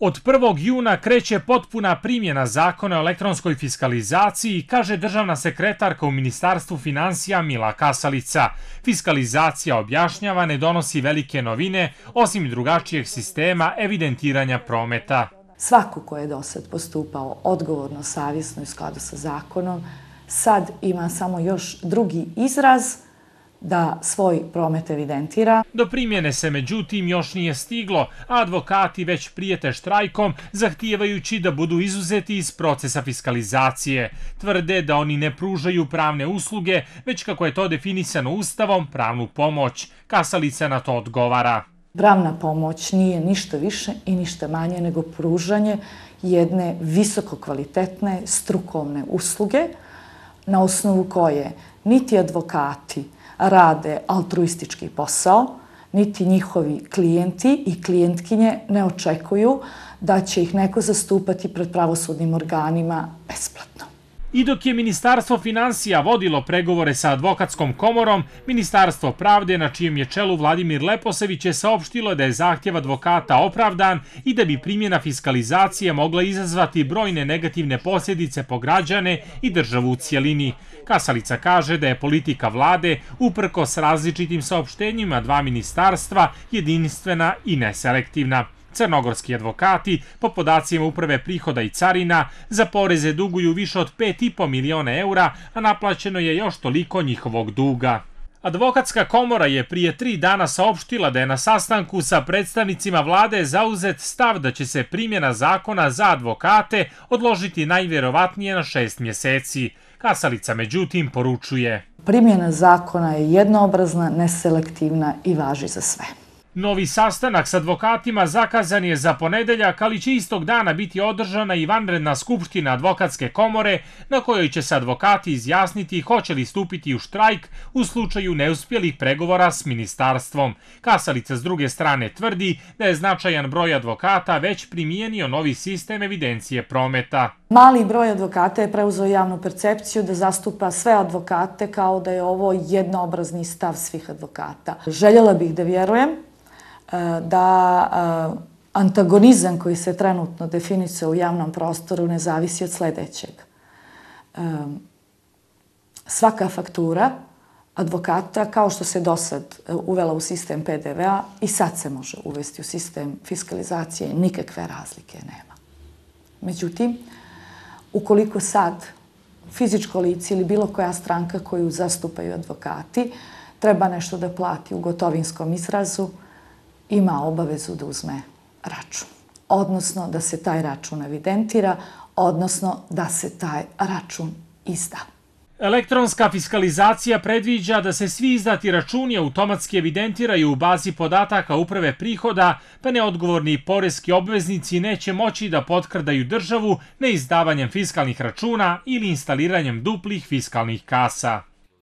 Od 1. juna kreće potpuna primjena zakona o elektronskoj fiskalizaciji, kaže državna sekretarka u Ministarstvu financija Mila Kasalica. Fiskalizacija objašnjava ne donosi velike novine, osim drugačijeg sistema evidentiranja prometa. Svako ko je do sad postupao odgovorno, savjesno i skladu sa zakonom, sad ima samo još drugi izraz – da svoj promet evidentira. Do primjene se međutim još nije stiglo, a advokati već prijete štrajkom zahtijevajući da budu izuzeti iz procesa fiskalizacije. Tvrde da oni ne pružaju pravne usluge, već kako je to definisano ustavom, pravnu pomoć. Kasalica na to odgovara. Pravna pomoć nije ništa više i ništa manje nego pružanje jedne visokokvalitetne strukovne usluge na osnovu koje niti advokati, rade altruistički posao, niti njihovi klijenti i klijentkinje ne očekuju da će ih neko zastupati pred pravosudnim organima besplatno. I dok je Ministarstvo financija vodilo pregovore sa advokatskom komorom, Ministarstvo pravde na čijem je čelu Vladimir Leposević je saopštilo da je zahtjev advokata opravdan i da bi primjena fiskalizacije mogla izazvati brojne negativne posljedice po građane i državu u cijelini. Kasalica kaže da je politika vlade, uprko s različitim saopštenjima dva ministarstva, jedinstvena i neselektivna. Crnogorski advokati, po podacijama uprave prihoda i carina, za poreze duguju više od 5,5 miliona eura, a naplaćeno je još toliko njihovog duga. Advokatska komora je prije tri dana saopštila da je na sastanku sa predstavnicima vlade zauzet stav da će se primjena zakona za advokate odložiti najvjerovatnije na šest mjeseci. Kasalica međutim poručuje. Primjena zakona je jednoobrazna, neselektivna i važi za sve. Novi sastanak s advokatima zakazan je za ponedeljak, ali će istog dana biti održana i vanredna skupština advokatske komore na kojoj će se advokati izjasniti hoće li stupiti u štrajk u slučaju neuspjelih pregovora s ministarstvom. Kasalica s druge strane tvrdi da je značajan broj advokata već primijenio novi sistem evidencije prometa. Mali broj advokata je preuzeo javnu percepciju da zastupa sve advokate kao da je ovo jednoobrazni stav svih advokata. Željela bih da vjerujem da antagonizam koji se trenutno definice u javnom prostoru ne zavisi od sledećeg. E, svaka faktura advokata, kao što se dosad e, uvela u sistem PDV-a, i sad se može uvesti u sistem fiskalizacije, nikakve razlike nema. Međutim, ukoliko sad fizičko lice ili bilo koja stranka koju zastupaju advokati treba nešto da plati u gotovinskom izrazu, ima obavezu da uzme račun. Odnosno da se taj račun evidentira, odnosno da se taj račun izda. Elektronska fiskalizacija predviđa da se svi izdati računi automatski evidentiraju u bazi podataka uprave prihoda, pa neodgovorni porezki obveznici neće moći da potkradaju državu neizdavanjem fiskalnih računa ili instaliranjem duplih fiskalnih kasa.